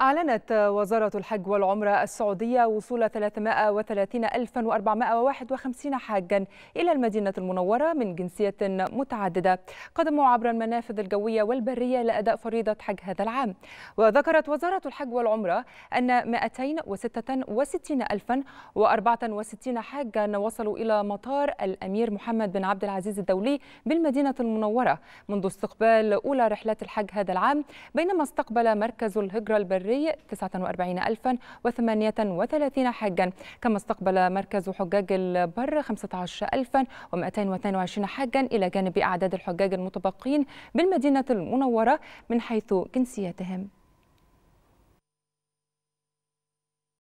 أعلنت وزارة الحج والعمرة السعودية وصول 330451 حاجا إلى المدينة المنورة من جنسية متعددة قدموا عبر المنافذ الجوية والبرية لأداء فريضة حج هذا العام وذكرت وزارة الحج والعمرة أن 266064 حاجا وصلوا إلى مطار الأمير محمد بن عبد العزيز الدولي بالمدينة المنورة منذ استقبال أولى رحلات الحج هذا العام بينما استقبل مركز الهجرة البرية البري 49038 حجا كما استقبل مركز حجاج البر 15222 حجا إلى جانب أعداد الحجاج المتبقين بالمدينة المنورة من حيث جنسيتهم